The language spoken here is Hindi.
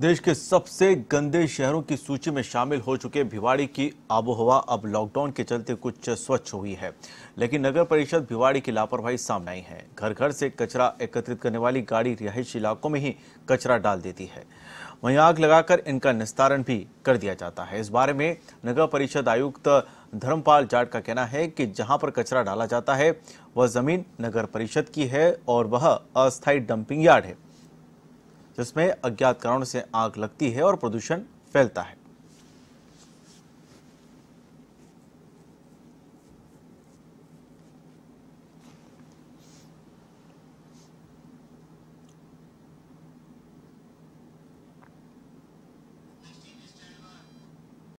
देश के सबसे गंदे शहरों की सूची में शामिल हो चुके भिवाड़ी की आबोहवा अब लॉकडाउन के चलते कुछ स्वच्छ हुई है लेकिन नगर परिषद भिवाड़ी की लापरवाही सामने आई है घर घर से कचरा एकत्रित करने वाली गाड़ी रिहायशी इलाकों में ही कचरा डाल देती है वहीं आग लगाकर इनका निस्तारण भी कर दिया जाता है इस बारे में नगर परिषद आयुक्त धर्मपाल जाट का कहना है कि जहां पर कचरा डाला जाता है वह जमीन नगर परिषद की है और वह अस्थायी डंपिंग यार्ड है जिसमें अज्ञात कारणों से आग लगती है और प्रदूषण फैलता है